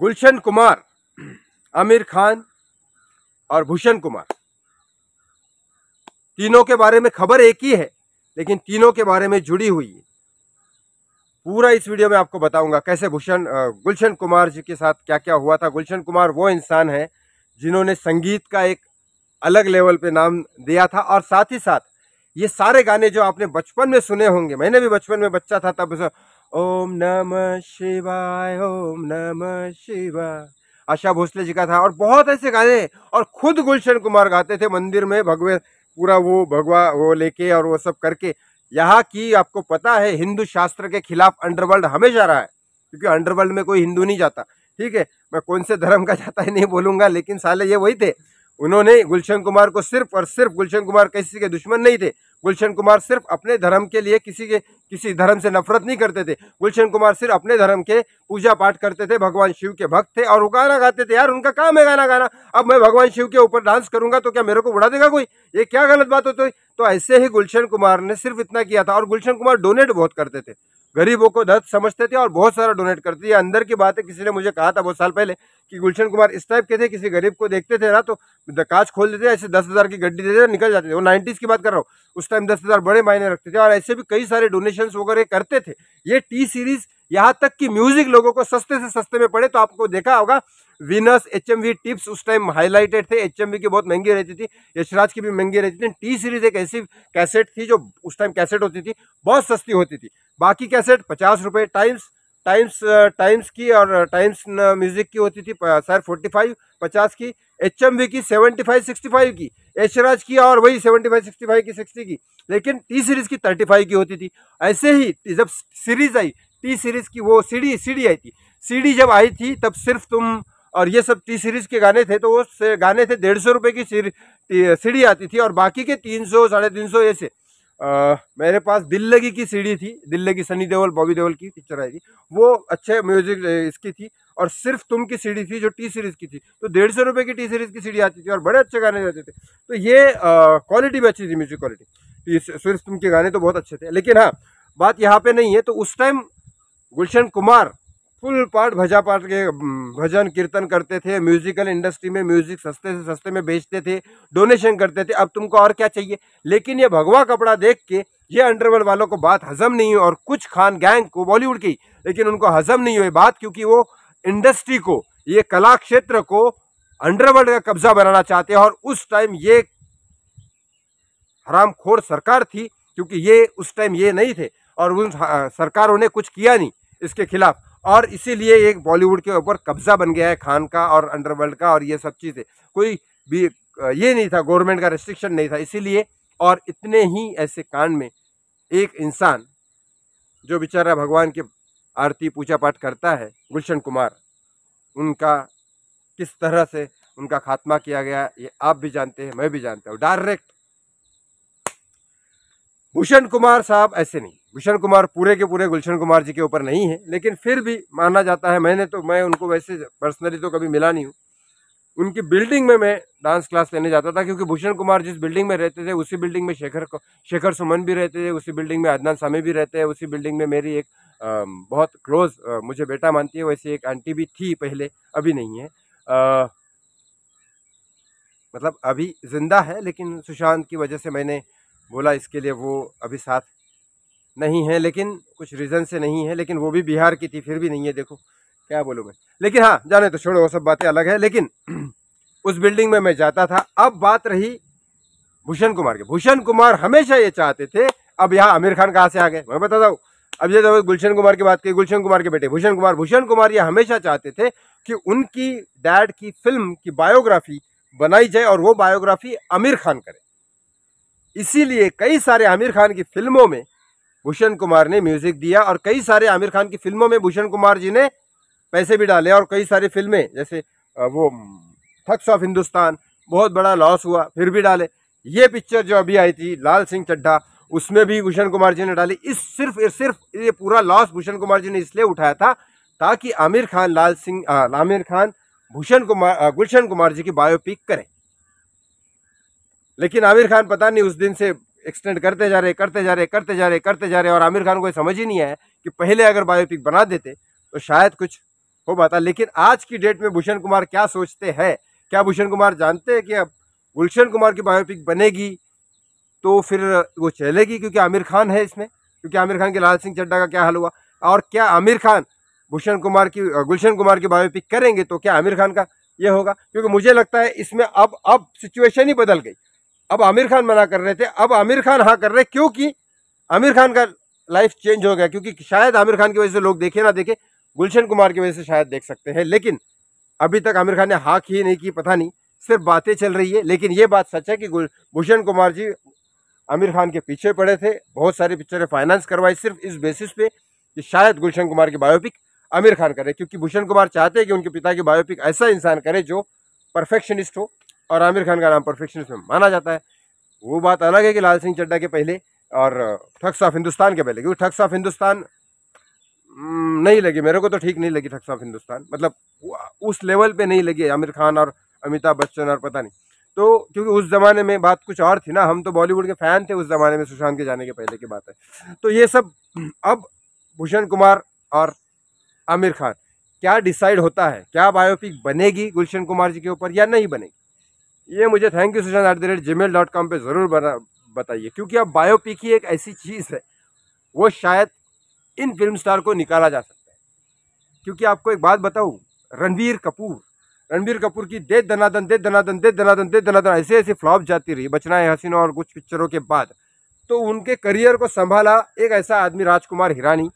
गुलशन कुमार आमिर खान और भूषण कुमार तीनों के बारे में खबर एक ही है लेकिन तीनों के बारे में जुड़ी हुई है पूरा इस वीडियो में आपको बताऊंगा कैसे भूषण गुलशन कुमार जी के साथ क्या क्या हुआ था गुलशन कुमार वो इंसान है जिन्होंने संगीत का एक अलग लेवल पे नाम दिया था और साथ ही साथ ये सारे गाने जो आपने बचपन में सुने होंगे मैंने भी बचपन में बच्चा था तब ओम नमः शिवाय ओम नमः शिवाय आशा भोसले जी का था और बहुत ऐसे गाने और खुद गुलशन कुमार गाते थे मंदिर में भगवे पूरा वो भगवा वो लेके और वो सब करके यहाँ की आपको पता है हिंदू शास्त्र के खिलाफ अंडरवर्ल्ड हमेशा रहा है क्योंकि अंडरवर्ल्ड में कोई हिंदू नहीं जाता ठीक है मैं कौन से धर्म का जाता है नहीं बोलूंगा लेकिन साले ये वही थे उन्होंने गुलशन कुमार को सिर्फ और सिर्फ गुलशन कुमार किसी के दुश्मन नहीं थे गुलशन कुमार सिर्फ अपने धर्म के लिए किसी के किसी धर्म से नफरत नहीं करते थे गुलशन कुमार सिर्फ अपने धर्म के पूजा पाठ करते थे भगवान शिव के भक्त थे और वो गाना गाते थे यार उनका काम है गाना गाना अब मैं भगवान शिव के ऊपर डांस करूंगा तो क्या मेरे को उड़ा देगा कोई ये क्या गलत बात होती तो ऐसे ही गुलशन कुमार ने सिर्फ इतना किया था और गुलशन कुमार डोनेट बहुत करते थे गरीबों को दर्द समझते थे और बहुत सारा डोनेट करते थे अंदर की बात है किसी ने मुझे कहा था बहुत साल पहले कि गुलशन कुमार इस टाइप के थे किसी गरीब को देखते थे ना तो कांच खोल देते ऐसे दस हज़ार की गड्डी देते थे निकल जाते थे वो नाइन्टीज़ की बात कर रहा हूँ उस टाइम दस हज़ार बड़े मायने रखते थे और ऐसे भी कई सारे डोनेशन वगैरह करते थे ये टी सीरीज़ यहाँ तक कि म्यूज़िक लोगों को सस्ते से सस्ते में पड़े तो आपको देखा होगा विनस एच टिप्स उस टाइम हाईलाइटेड थे एच की बहुत महंगी रहती थी यशराज की भी महंगी रहती थी टी सीरीज एक ऐसी कैसेट थी जो उस टाइम कैसेट होती थी बहुत सस्ती होती थी बाकी कैसेट पचास रुपये टाइम्स टाइम्स टाइम्स की और टाइम्स म्यूजिक की होती थी सर फोर्टी फाइव पचास की एच की सेवेंटी फाइव सिक्सटी फाइव की यशराज की और वही सेवेंटी फाइव सिक्सटी फाइव की सिक्सटी की लेकिन टी सीरीज़ की थर्टी फाइव की होती थी ऐसे ही जब सीरीज़ आई टी सीरीज़ की वो सीडी सीडी आई थी सीडी जब आई थी तब सिर्फ तुम और ये सब टी सीरीज़ के गाने थे तो वो गाने थे डेढ़ सौ रुपये की सीढ़ी आती थी और बाकी के तीन सौ साढ़े तीन सौ ऐसे मेरे पास दिल लगी की सीढ़ी थी दिल लगी सनी देओल बॉबी देवल की पिक्चर आई थी वो अच्छे म्यूजिक इसकी थी और सिर्फ तुम की सीढ़ी थी जो टी सीरीज़ की थी तो डेढ़ सौ रुपये की टी सीरीज़ की सीढ़ी आती थी और बड़े अच्छे गाने रहते थे तो ये क्वालिटी भी अच्छी थी म्यूजिक क्वालिटी सिर्फ तुम के गाने तो बहुत अच्छे थे लेकिन हाँ बात यहाँ पे नहीं है तो उस time Gulshan Kumar full part भजा पाठ के भजन कीर्तन करते थे म्यूजिकल इंडस्ट्री में म्यूजिक सस्ते से सस्ते में बेचते थे डोनेशन करते थे अब तुमको और क्या चाहिए लेकिन ये भगवा कपड़ा देख के ये अंडरवर्ल्ड वालों को बात हजम नहीं हुई और कुछ खान गैंग को बॉलीवुड की लेकिन उनको हजम नहीं हुई बात क्योंकि वो इंडस्ट्री को ये कला क्षेत्र को अंडरवर्ल्ड का कब्जा बनाना चाहते हैं और उस टाइम ये हरामखोर सरकार थी क्योंकि ये उस टाइम ये नहीं थे और उन हाँ, सरकारों ने कुछ किया नहीं इसके खिलाफ और इसीलिए एक बॉलीवुड के ऊपर कब्जा बन गया है खान का और अंडरवर्ल्ड का और ये सब चीज़ें कोई भी ये नहीं था गवर्नमेंट का रेस्ट्रिक्शन नहीं था इसीलिए और इतने ही ऐसे कांड में एक इंसान जो बेचारा भगवान की आरती पूजा पाठ करता है गुलशन कुमार उनका किस तरह से उनका खात्मा किया गया ये आप भी जानते हैं मैं भी जानता हूँ डायरेक्ट भूषण कुमार साहब ऐसे नहीं भूषण कुमार पूरे के पूरे गुलशन कुमार जी के ऊपर नहीं है लेकिन फिर भी माना जाता है मैंने तो मैं उनको वैसे पर्सनली तो कभी मिला नहीं हूँ उनकी बिल्डिंग में मैं डांस क्लास लेने जाता था क्योंकि भूषण कुमार जिस बिल्डिंग में रहते थे उसी बिल्डिंग में शेखर शेखर सुमन भी रहते थे उसी बिल्डिंग में अदनान सामी भी रहते हैं उसी बिल्डिंग में मेरी एक आ, बहुत क्लोज मुझे बेटा मानती है वैसी एक आंटी भी थी पहले अभी नहीं है आ, मतलब अभी ज़िंदा है लेकिन सुशांत की वजह से मैंने बोला इसके लिए वो अभी साथ नहीं है लेकिन कुछ रीज़न से नहीं है लेकिन वो भी बिहार की थी फिर भी नहीं है देखो क्या बोलूँ मैं लेकिन हाँ जाने तो छोड़ो वो सब बातें अलग है लेकिन उस बिल्डिंग में मैं जाता था अब बात रही भूषण कुमार की भूषण कुमार हमेशा ये चाहते थे अब यहाँ आमिर खान कहाँ से आ गए मैं बताता हूँ अब ये जब तो गुलशन कुमार की बात की गुलशन कुमार के बेटे भूषण कुमार भूषण कुमार ये हमेशा चाहते थे कि उनकी डैड की फिल्म की बायोग्राफी बनाई जाए और वो बायोग्राफी आमिर खान करे इसीलिए कई सारे आमिर खान की फिल्मों में भूषण कुमार ने म्यूज़िक दिया और कई सारे आमिर खान की फिल्मों में भूषण कुमार जी ने पैसे भी डाले और कई सारी फिल्में जैसे वो थक्स ऑफ हिंदुस्तान बहुत बड़ा लॉस हुआ फिर भी डाले ये पिक्चर जो अभी आई थी लाल सिंह चड्ढा उसमें भी भूषण कुमार जी ने डाली इस सिर्फ सिर्फ ये पूरा लॉस भूषण कुमार जी ने इसलिए उठाया था ताकि आमिर खान लाल सिंह आमिर खान भूषण कुमार गुलशन कुमार जी की बायोपिक करें लेकिन आमिर खान पता नहीं उस दिन से एक्सटेंड करते जा रहे करते जा रहे करते जा रहे करते जा रहे और आमिर खान को ये समझ ही नहीं आया कि पहले अगर बायोपिक बना देते तो शायद कुछ हो पाता लेकिन आज की डेट में भूषण कुमार क्या सोचते हैं क्या भूषण कुमार जानते हैं कि अब गुलशन कुमार की बायोपिक बनेगी तो फिर वो चलेगी क्योंकि आमिर खान है इसमें क्योंकि आमिर खान के लाल सिंह चड्डा का क्या हाल हुआ और क्या आमिर खान भूषण कुमार की गुलशन कुमार की बायोपिक करेंगे तो क्या आमिर खान का ये होगा क्योंकि मुझे लगता है इसमें अब अब सिचुएशन ही बदल गई अब आमिर खान मना कर रहे थे अब आमिर खान हाँ कर रहे क्योंकि आमिर खान का लाइफ चेंज हो गया क्योंकि शायद आमिर खान की वजह से लोग देखे ना देखे गुलशन कुमार की वजह से शायद देख सकते हैं लेकिन अभी तक आमिर खान ने हाँ की नहीं की पता नहीं सिर्फ बातें चल रही है लेकिन ये बात सच है कि भूषण कुमार जी आमिर खान के पीछे पड़े थे बहुत सारी पिक्चरें फाइनेंस करवाई सिर्फ इस बेसिस पे कि शायद गुलशन कुमार की बायोपिक आमिर खान करे क्योंकि भूषण कुमार चाहते हैं कि उनके पिता की बायोपिक ऐसा इंसान करे जो परफेक्शनिस्ट हो और आमिर खान का नाम परफेक्शनिस्ट में माना जाता है वो बात अलग है कि लाल सिंह चड्डा के पहले और ठग्स ऑफ हिंदुस्तान के पहले क्योंकि ठग्स ऑफ हिंदुस्तान हम्म, नहीं लगी मेरे को तो ठीक नहीं लगी ठग्स ऑफ हिंदुस्तान मतलब उस लेवल पे नहीं लगी आमिर खान और अमिताभ बच्चन और पता नहीं तो क्योंकि उस ज़माने में बात कुछ और थी ना हम तो बॉलीवुड के फ़ैन थे उस ज़माने में सुशांत के जाने के पहले की बात है तो ये सब अब भूषण कुमार और आमिर खान क्या डिसाइड होता है क्या बायोपिक बनेगी गुलशन कुमार जी के ऊपर या नहीं बनेगी ये मुझे thank you Sushant at the rate gmail dot com पर ज़रूर बना बताइए क्योंकि अब बायोपिक ही एक ऐसी चीज़ है वो शायद इन फिल्म स्टार को निकाला जा सकता है क्योंकि आपको एक बात बताऊँ रणवीर कपूर रणबीर कपूर की दे धनादन दे धनादन दे धनादन दे धनादन ऐसे ऐसे फ्लॉप जाती रही बचना है हसीना और कुछ पिक्चरों के बाद तो उनके करियर को संभाला एक ऐसा आदमी राजकुमार हिरानी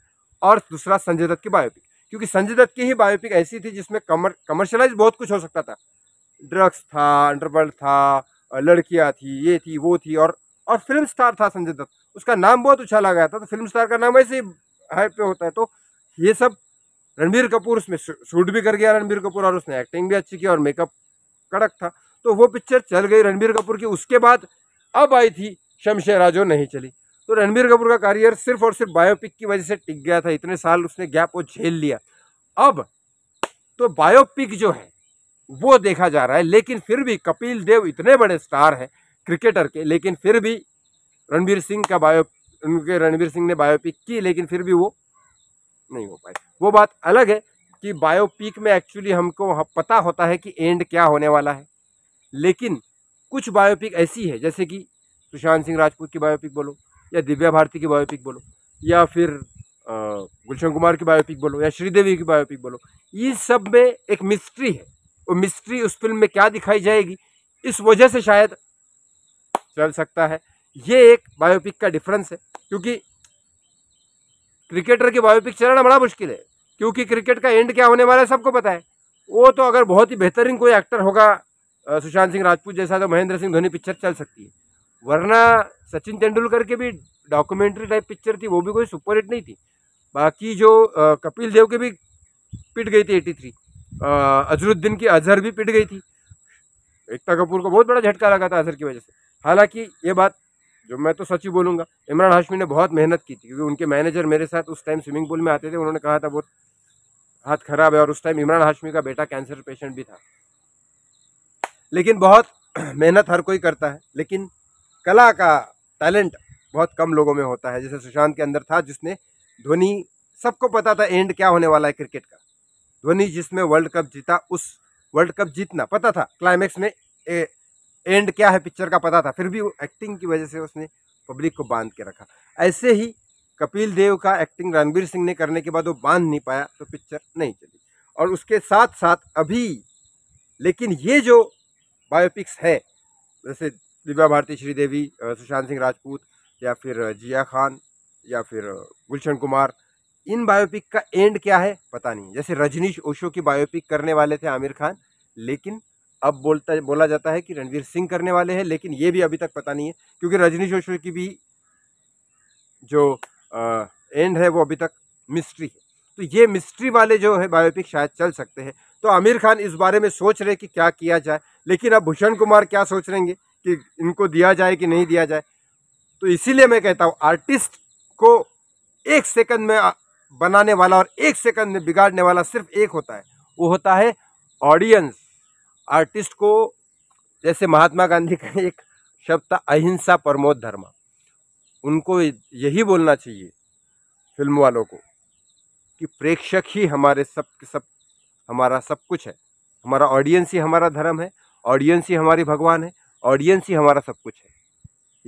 और दूसरा संजय दत्त की बायोपिक क्योंकि संजय दत्त की ही बायोपिक ऐसी थी जिसमें कमर कमर्शलाइज बहुत कुछ हो सकता था ड्रग्स था अंडरवर्ल्ड था लड़कियाँ थी ये थी वो थी और और फिल्म स्टार था संजय दत्त उसका नाम बहुत उछाला अच्छा गया था तो फिल्म स्टार का नाम ऐसे ही पे होता है तो ये सब रणबीर कपूर उसमें शूट भी कर गया रणबीर कपूर और उसने एक्टिंग भी अच्छी की और मेकअप कड़क था तो वो पिक्चर चल गई रणबीर कपूर की उसके बाद अब आई थी शमशेरा जो नहीं चली तो रणबीर कपूर का करियर सिर्फ और सिर्फ बायोपिक की वजह से टिक गया था इतने साल उसने गैप वो झेल लिया अब तो बायोपिक जो है वो देखा जा रहा है लेकिन फिर भी कपिल देव इतने बड़े स्टार हैं क्रिकेटर के लेकिन फिर भी रणवीर सिंह का बायो उनके रणवीर सिंह ने बायोपिक की लेकिन फिर भी वो नहीं हो पाए वो बात अलग है कि बायोपिक में एक्चुअली हमको पता होता है कि एंड क्या होने वाला है लेकिन कुछ बायोपिक ऐसी है जैसे कि सुशांत सिंह राजपूत की बायोपिक बोलो या दिव्या भारती की बायोपिक बोलो या फिर गुलशन कुमार की बायोपिक बोलो या श्रीदेवी की बायोपिक बोलो ये सब में एक मिस्ट्री है वो मिस्ट्री उस फिल्म में क्या दिखाई जाएगी इस वजह से शायद चल सकता है ये एक बायोपिक का डिफरेंस है क्योंकि क्रिकेटर की बायोपिक चलाना बड़ा मुश्किल है क्योंकि क्रिकेट का एंड क्या होने वाला है सबको पता है वो तो अगर बहुत ही बेहतरीन कोई एक्टर होगा सुशांत सिंह राजपूत जैसा तो महेंद्र सिंह धोनी पिक्चर चल सकती है वरना सचिन तेंदुलकर की भी डॉक्यूमेंट्री टाइप पिक्चर थी वो भी कोई सुपरहिट नहीं थी बाकी जो कपिल देव की भी पिट गई थी एटी थ्री अजरुद्दीन की अजहर भी पिट गई थी एकता कपूर को बहुत बड़ा झटका लगा था अजहर की वजह से हालांकि ये बात जो मैं तो सच ही बोलूँगा इमरान हाशमी ने बहुत मेहनत की थी क्योंकि उनके मैनेजर मेरे साथ उस टाइम स्विमिंग पूल में आते थे उन्होंने कहा था बहुत हाथ खराब है और उस टाइम इमरान हाशमी का बेटा कैंसर पेशेंट भी था लेकिन बहुत मेहनत हर कोई करता है लेकिन कला का टैलेंट बहुत कम लोगों में होता है जैसे सुशांत के अंदर था जिसने धोनी सबको पता था एंड क्या होने वाला है क्रिकेट का धोनी जिसमें वर्ल्ड कप जीता उस वर्ल्ड कप जीतना पता था क्लाइमैक्स में ए, एंड क्या है पिक्चर का पता था फिर भी वो एक्टिंग की वजह से उसने पब्लिक को बांध के रखा ऐसे ही कपिल देव का एक्टिंग रणबीर सिंह ने करने के बाद वो बांध नहीं पाया तो पिक्चर नहीं चली और उसके साथ साथ अभी लेकिन ये जो बायोपिक्स है जैसे दिव्या भारती श्रीदेवी सुशांत सिंह राजपूत या फिर जिया खान या फिर गुलशन कुमार इन बायोपिक का एंड क्या है पता नहीं जैसे रजनीश ओशो की बायोपिक करने वाले थे आमिर खान लेकिन अब बोलता बोला जाता है कि रणवीर सिंह करने वाले हैं लेकिन ये भी अभी तक पता नहीं है क्योंकि रजनीश ओशो की भी जो आ, एंड है वो अभी तक मिस्ट्री है तो ये मिस्ट्री वाले जो है बायोपिक शायद चल सकते हैं तो आमिर खान इस बारे में सोच रहे कि क्या किया जाए लेकिन अब भूषण कुमार क्या सोच रहेंगे कि इनको दिया जाए कि नहीं दिया जाए तो इसीलिए मैं कहता हूँ आर्टिस्ट को एक सेकंड में बनाने वाला और एक सेकंड में बिगाड़ने वाला सिर्फ एक होता है वो होता है ऑडियंस आर्टिस्ट को जैसे महात्मा गांधी का एक शब्द था अहिंसा परमोद धर्म उनको यही बोलना चाहिए फिल्म वालों को कि प्रेक्षक ही हमारे सब सब हमारा सब कुछ है हमारा ऑडियंस ही हमारा धर्म है ऑडियंस ही हमारी भगवान है ऑडियंस ही हमारा सब कुछ है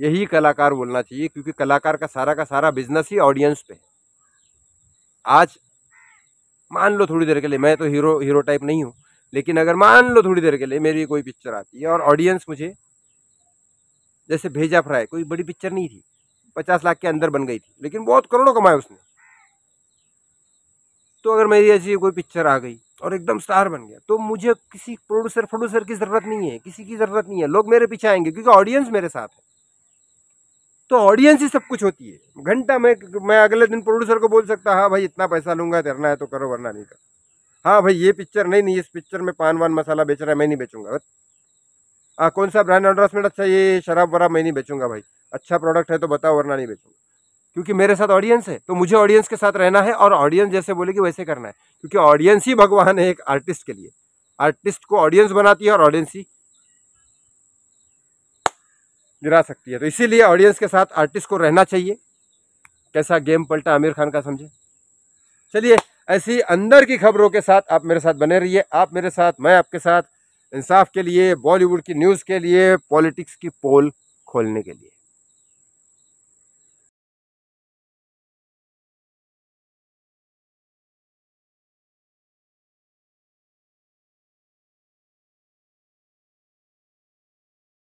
यही कलाकार बोलना चाहिए क्योंकि कलाकार का सारा का सारा बिजनेस ही ऑडियंस पे है आज मान लो थोड़ी देर के लिए मैं तो हीरो हीरो टाइप नहीं हूँ लेकिन अगर मान लो थोड़ी देर के लिए मेरी कोई पिक्चर आती है और ऑडियंस मुझे जैसे भेजा फ्राए कोई बड़ी पिक्चर नहीं थी पचास लाख के अंदर बन गई थी लेकिन बहुत करोड़ों कमाए उसने तो अगर मेरी ऐसी कोई पिक्चर आ गई और एकदम स्टार बन गया तो मुझे किसी प्रोड्यूसर प्रोड्यूसर की ज़रूरत नहीं है किसी की ज़रूरत नहीं है लोग मेरे पीछे आएंगे क्योंकि ऑडियंस मेरे साथ है तो ऑडियंस ही सब कुछ होती है घंटा मैं मैं अगले दिन प्रोड्यूसर को बोल सकता हाँ भाई इतना पैसा लूँगा तैरना है तो करो वरना नहीं करो हाँ भाई ये पिक्चर नहीं नहीं इस पिक्चर में पान वान मसाला बेच रहा है मैं नहीं बेचूंगा हाँ कौन सा ब्रांड एडवर्टाइजमेंट अच्छा ये शराब वराब मैं नहीं बेचूंगा भाई अच्छा प्रोडक्ट है तो बताओ वरना नहीं बेचूंगा क्योंकि मेरे साथ ऑडियंस है तो मुझे ऑडियंस के साथ रहना है और ऑडियंस जैसे बोलेगी वैसे करना है क्योंकि ऑडियंस ही भगवान है एक आर्टिस्ट के लिए आर्टिस्ट को ऑडियंस बनाती है और ऑडियंस ही गिरा सकती है तो इसीलिए ऑडियंस के साथ आर्टिस्ट को रहना चाहिए कैसा गेम पलटा आमिर खान का समझे चलिए ऐसी अंदर की खबरों के साथ आप मेरे साथ बने रहिए आप मेरे साथ मैं आपके साथ इंसाफ के लिए बॉलीवुड की न्यूज़ के लिए पॉलिटिक्स की पोल खोलने के लिए